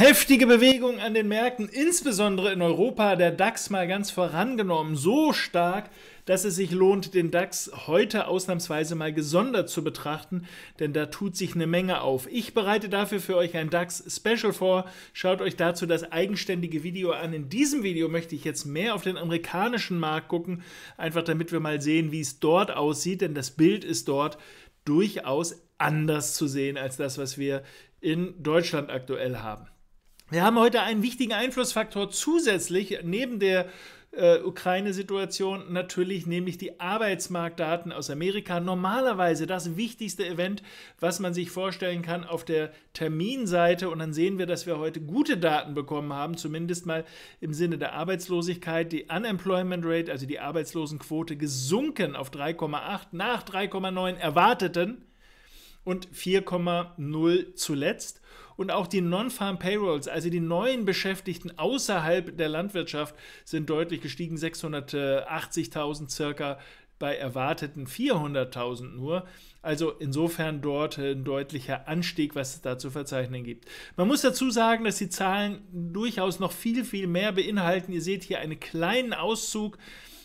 Heftige Bewegung an den Märkten, insbesondere in Europa, der DAX mal ganz vorangenommen, so stark, dass es sich lohnt, den DAX heute ausnahmsweise mal gesondert zu betrachten, denn da tut sich eine Menge auf. Ich bereite dafür für euch ein DAX-Special vor. Schaut euch dazu das eigenständige Video an. In diesem Video möchte ich jetzt mehr auf den amerikanischen Markt gucken, einfach damit wir mal sehen, wie es dort aussieht, denn das Bild ist dort durchaus anders zu sehen als das, was wir in Deutschland aktuell haben. Wir haben heute einen wichtigen Einflussfaktor zusätzlich neben der äh, Ukraine-Situation natürlich, nämlich die Arbeitsmarktdaten aus Amerika. Normalerweise das wichtigste Event, was man sich vorstellen kann auf der Terminseite. Und dann sehen wir, dass wir heute gute Daten bekommen haben, zumindest mal im Sinne der Arbeitslosigkeit. Die Unemployment Rate, also die Arbeitslosenquote, gesunken auf 3,8 nach 3,9 erwarteten und 4,0 zuletzt. Und auch die Non-Farm Payrolls, also die neuen Beschäftigten außerhalb der Landwirtschaft, sind deutlich gestiegen, 680.000 circa bei erwarteten 400.000 nur. Also insofern dort ein deutlicher Anstieg, was es da zu verzeichnen gibt. Man muss dazu sagen, dass die Zahlen durchaus noch viel, viel mehr beinhalten. Ihr seht hier einen kleinen Auszug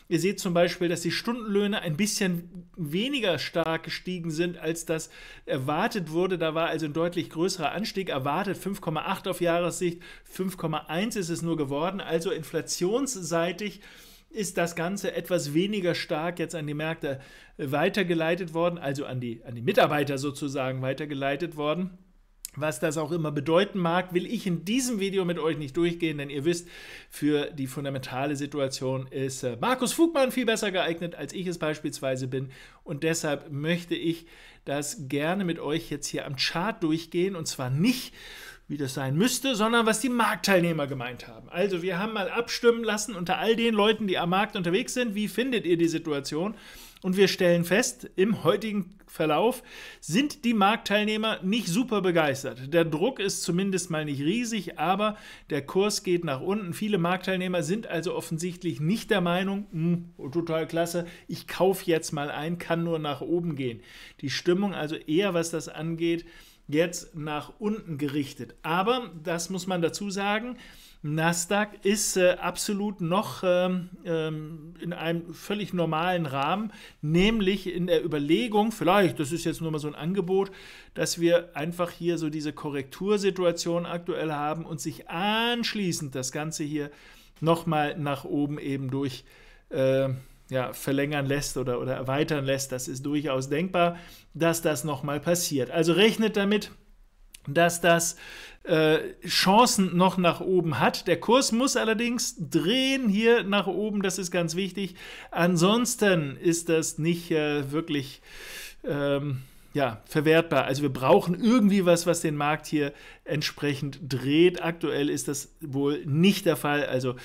Ihr seht zum Beispiel, dass die Stundenlöhne ein bisschen weniger stark gestiegen sind, als das erwartet wurde. Da war also ein deutlich größerer Anstieg erwartet. 5,8 auf Jahressicht, 5,1 ist es nur geworden. Also inflationsseitig ist das Ganze etwas weniger stark jetzt an die Märkte weitergeleitet worden, also an die, an die Mitarbeiter sozusagen weitergeleitet worden. Was das auch immer bedeuten mag, will ich in diesem Video mit euch nicht durchgehen, denn ihr wisst, für die fundamentale Situation ist äh, Markus Fugmann viel besser geeignet, als ich es beispielsweise bin. Und deshalb möchte ich das gerne mit euch jetzt hier am Chart durchgehen und zwar nicht wie das sein müsste, sondern was die Marktteilnehmer gemeint haben. Also wir haben mal abstimmen lassen unter all den Leuten, die am Markt unterwegs sind, wie findet ihr die Situation? Und wir stellen fest, im heutigen Verlauf sind die Marktteilnehmer nicht super begeistert. Der Druck ist zumindest mal nicht riesig, aber der Kurs geht nach unten. Viele Marktteilnehmer sind also offensichtlich nicht der Meinung, hm, total klasse, ich kaufe jetzt mal ein, kann nur nach oben gehen. Die Stimmung also eher, was das angeht, jetzt nach unten gerichtet. Aber, das muss man dazu sagen, Nasdaq ist äh, absolut noch ähm, ähm, in einem völlig normalen Rahmen, nämlich in der Überlegung, vielleicht, das ist jetzt nur mal so ein Angebot, dass wir einfach hier so diese Korrektursituation aktuell haben und sich anschließend das Ganze hier nochmal nach oben eben durch äh, ja, verlängern lässt oder, oder erweitern lässt. Das ist durchaus denkbar, dass das nochmal passiert. Also rechnet damit, dass das äh, Chancen noch nach oben hat. Der Kurs muss allerdings drehen hier nach oben, das ist ganz wichtig. Ansonsten ist das nicht äh, wirklich. Ähm, ja, verwertbar. Also wir brauchen irgendwie was, was den Markt hier entsprechend dreht. Aktuell ist das wohl nicht der Fall. Also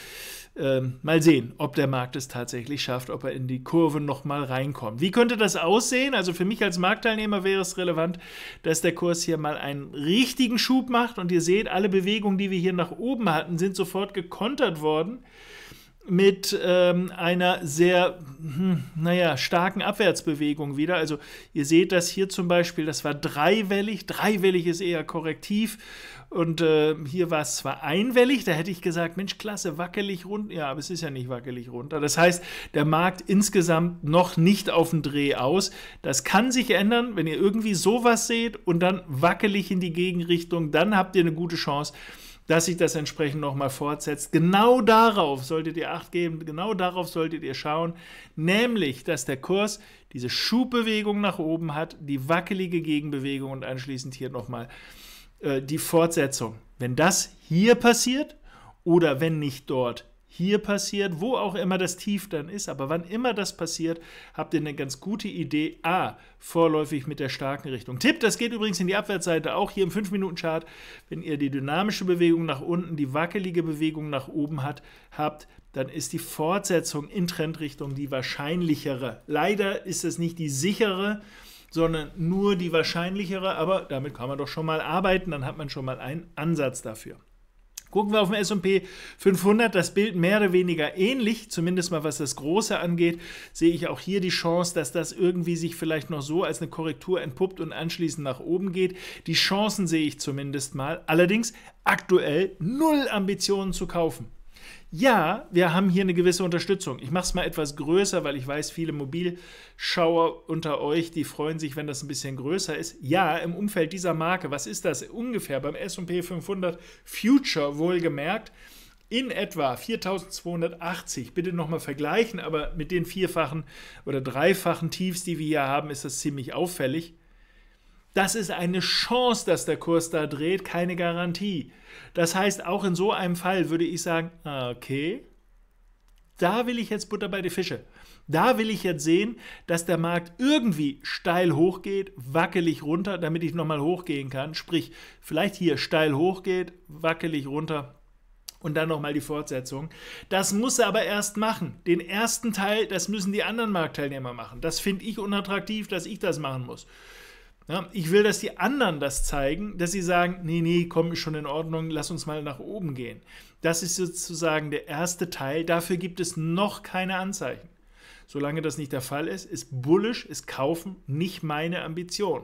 ähm, mal sehen, ob der Markt es tatsächlich schafft, ob er in die Kurve nochmal reinkommt. Wie könnte das aussehen? Also für mich als Marktteilnehmer wäre es relevant, dass der Kurs hier mal einen richtigen Schub macht. Und ihr seht, alle Bewegungen, die wir hier nach oben hatten, sind sofort gekontert worden mit ähm, einer sehr, hm, naja, starken Abwärtsbewegung wieder. Also ihr seht das hier zum Beispiel, das war dreiwellig. Dreiwellig ist eher korrektiv. Und äh, hier war es zwar einwellig, da hätte ich gesagt, Mensch, klasse, wackelig runter. Ja, aber es ist ja nicht wackelig runter. Das heißt, der Markt insgesamt noch nicht auf dem Dreh aus. Das kann sich ändern, wenn ihr irgendwie sowas seht und dann wackelig in die Gegenrichtung, dann habt ihr eine gute Chance, dass sich das entsprechend nochmal fortsetzt. Genau darauf solltet ihr Acht geben, genau darauf solltet ihr schauen, nämlich, dass der Kurs diese Schubbewegung nach oben hat, die wackelige Gegenbewegung und anschließend hier nochmal äh, die Fortsetzung. Wenn das hier passiert oder wenn nicht dort, hier passiert, wo auch immer das Tief dann ist. Aber wann immer das passiert, habt ihr eine ganz gute Idee. A, vorläufig mit der starken Richtung. Tipp, das geht übrigens in die Abwärtsseite, auch hier im 5-Minuten-Chart. Wenn ihr die dynamische Bewegung nach unten, die wackelige Bewegung nach oben hat, habt, dann ist die Fortsetzung in Trendrichtung die wahrscheinlichere. Leider ist es nicht die sichere, sondern nur die wahrscheinlichere, aber damit kann man doch schon mal arbeiten, dann hat man schon mal einen Ansatz dafür. Gucken wir auf den S&P 500, das Bild mehr oder weniger ähnlich, zumindest mal was das Große angeht, sehe ich auch hier die Chance, dass das irgendwie sich vielleicht noch so als eine Korrektur entpuppt und anschließend nach oben geht. Die Chancen sehe ich zumindest mal, allerdings aktuell null Ambitionen zu kaufen ja, wir haben hier eine gewisse Unterstützung. Ich mache es mal etwas größer, weil ich weiß, viele Mobilschauer unter euch, die freuen sich, wenn das ein bisschen größer ist. Ja, im Umfeld dieser Marke, was ist das? Ungefähr beim SP 500 Future wohlgemerkt in etwa 4280. Bitte nochmal vergleichen, aber mit den vierfachen oder dreifachen Tiefs, die wir hier haben, ist das ziemlich auffällig. Das ist eine Chance, dass der Kurs da dreht, keine Garantie. Das heißt, auch in so einem Fall würde ich sagen, okay, da will ich jetzt Butter bei den Fische. Da will ich jetzt sehen, dass der Markt irgendwie steil hochgeht, wackelig runter, damit ich nochmal hochgehen kann. Sprich, vielleicht hier steil hochgeht, wackelig runter und dann nochmal die Fortsetzung. Das muss er aber erst machen. Den ersten Teil, das müssen die anderen Marktteilnehmer machen. Das finde ich unattraktiv, dass ich das machen muss. Ja, ich will, dass die anderen das zeigen, dass sie sagen, nee, nee, komm, ist schon in Ordnung, lass uns mal nach oben gehen. Das ist sozusagen der erste Teil. Dafür gibt es noch keine Anzeichen. Solange das nicht der Fall ist, ist bullisch, ist kaufen nicht meine Ambition.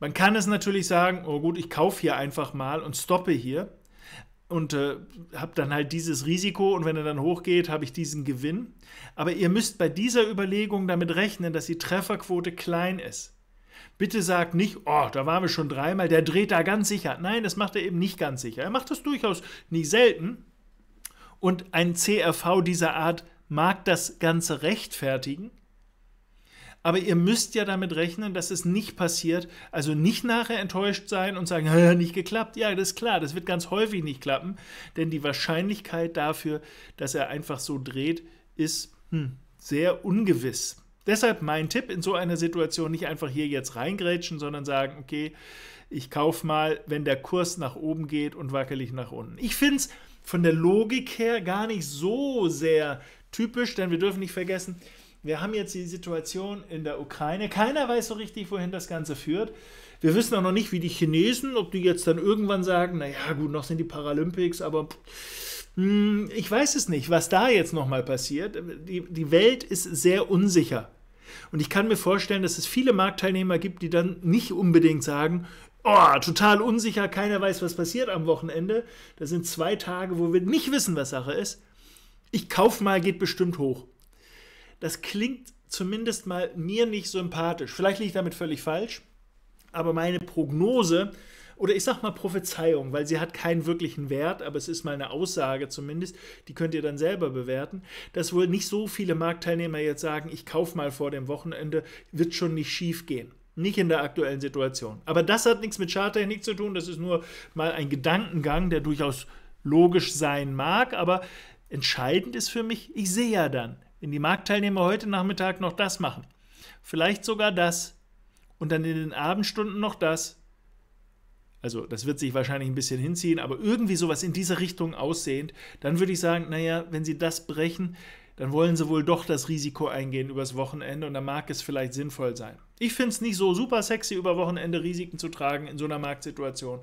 Man kann es natürlich sagen, oh gut, ich kaufe hier einfach mal und stoppe hier und äh, habe dann halt dieses Risiko und wenn er dann hochgeht, habe ich diesen Gewinn. Aber ihr müsst bei dieser Überlegung damit rechnen, dass die Trefferquote klein ist. Bitte sagt nicht, oh, da waren wir schon dreimal, der dreht da ganz sicher. Nein, das macht er eben nicht ganz sicher. Er macht das durchaus nicht selten. Und ein CRV dieser Art mag das Ganze rechtfertigen. Aber ihr müsst ja damit rechnen, dass es nicht passiert. Also nicht nachher enttäuscht sein und sagen, ja, nicht geklappt. Ja, das ist klar, das wird ganz häufig nicht klappen. Denn die Wahrscheinlichkeit dafür, dass er einfach so dreht, ist hm, sehr ungewiss. Deshalb mein Tipp in so einer Situation nicht einfach hier jetzt reingrätschen, sondern sagen, okay, ich kaufe mal, wenn der Kurs nach oben geht und wackelig nach unten. Ich finde es von der Logik her gar nicht so sehr typisch, denn wir dürfen nicht vergessen, wir haben jetzt die Situation in der Ukraine. Keiner weiß so richtig, wohin das Ganze führt. Wir wissen auch noch nicht, wie die Chinesen, ob die jetzt dann irgendwann sagen, naja gut, noch sind die Paralympics, aber hm, ich weiß es nicht, was da jetzt nochmal passiert. Die, die Welt ist sehr unsicher. Und ich kann mir vorstellen, dass es viele Marktteilnehmer gibt, die dann nicht unbedingt sagen, oh, total unsicher, keiner weiß, was passiert am Wochenende. Das sind zwei Tage, wo wir nicht wissen, was Sache ist. Ich kaufe mal, geht bestimmt hoch. Das klingt zumindest mal mir nicht sympathisch. Vielleicht liege ich damit völlig falsch, aber meine Prognose oder ich sag mal Prophezeiung, weil sie hat keinen wirklichen Wert, aber es ist mal eine Aussage zumindest, die könnt ihr dann selber bewerten, dass wohl nicht so viele Marktteilnehmer jetzt sagen, ich kaufe mal vor dem Wochenende, wird schon nicht schief gehen. Nicht in der aktuellen Situation. Aber das hat nichts mit Charttechnik zu tun, das ist nur mal ein Gedankengang, der durchaus logisch sein mag, aber entscheidend ist für mich, ich sehe ja dann, wenn die Marktteilnehmer heute Nachmittag noch das machen, vielleicht sogar das und dann in den Abendstunden noch das also das wird sich wahrscheinlich ein bisschen hinziehen, aber irgendwie sowas in dieser Richtung aussehend, dann würde ich sagen, naja, wenn sie das brechen, dann wollen sie wohl doch das Risiko eingehen übers Wochenende und dann mag es vielleicht sinnvoll sein. Ich finde es nicht so super sexy, über Wochenende Risiken zu tragen in so einer Marktsituation.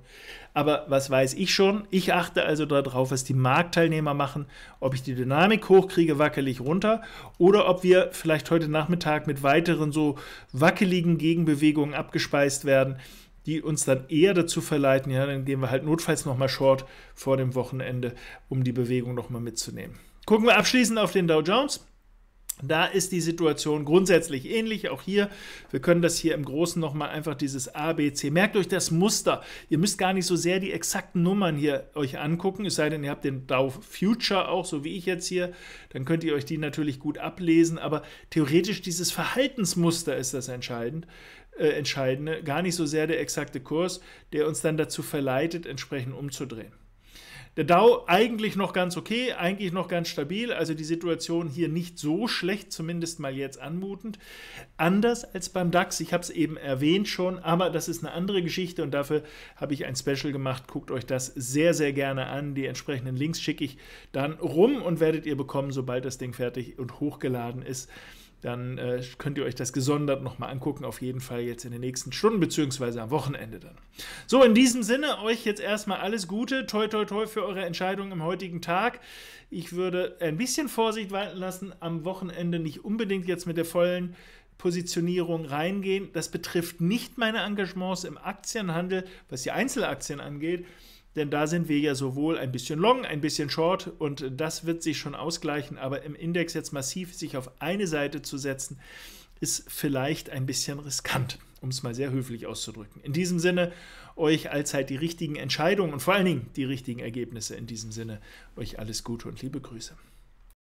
Aber was weiß ich schon? Ich achte also darauf, was die Marktteilnehmer machen, ob ich die Dynamik hochkriege, wackelig runter, oder ob wir vielleicht heute Nachmittag mit weiteren so wackeligen Gegenbewegungen abgespeist werden die uns dann eher dazu verleiten, ja, dann gehen wir halt notfalls nochmal short vor dem Wochenende, um die Bewegung nochmal mitzunehmen. Gucken wir abschließend auf den Dow Jones. Da ist die Situation grundsätzlich ähnlich. Auch hier, wir können das hier im Großen nochmal einfach dieses ABC. Merkt euch das Muster. Ihr müsst gar nicht so sehr die exakten Nummern hier euch angucken, es sei denn, ihr habt den Dow Future auch, so wie ich jetzt hier. Dann könnt ihr euch die natürlich gut ablesen. Aber theoretisch dieses Verhaltensmuster ist das entscheidend. Äh, entscheidende, gar nicht so sehr der exakte Kurs, der uns dann dazu verleitet, entsprechend umzudrehen. Der Dow eigentlich noch ganz okay, eigentlich noch ganz stabil, also die Situation hier nicht so schlecht, zumindest mal jetzt anmutend. Anders als beim DAX, ich habe es eben erwähnt schon, aber das ist eine andere Geschichte und dafür habe ich ein Special gemacht. Guckt euch das sehr, sehr gerne an. Die entsprechenden Links schicke ich dann rum und werdet ihr bekommen, sobald das Ding fertig und hochgeladen ist dann äh, könnt ihr euch das gesondert nochmal angucken. Auf jeden Fall jetzt in den nächsten Stunden beziehungsweise am Wochenende dann. So, in diesem Sinne, euch jetzt erstmal alles Gute. Toi, toi, toi für eure Entscheidung im heutigen Tag. Ich würde ein bisschen Vorsicht walten lassen, am Wochenende nicht unbedingt jetzt mit der vollen Positionierung reingehen. Das betrifft nicht meine Engagements im Aktienhandel, was die Einzelaktien angeht denn da sind wir ja sowohl ein bisschen long, ein bisschen short und das wird sich schon ausgleichen, aber im Index jetzt massiv sich auf eine Seite zu setzen, ist vielleicht ein bisschen riskant, um es mal sehr höflich auszudrücken. In diesem Sinne, euch allzeit die richtigen Entscheidungen und vor allen Dingen die richtigen Ergebnisse in diesem Sinne. Euch alles Gute und liebe Grüße.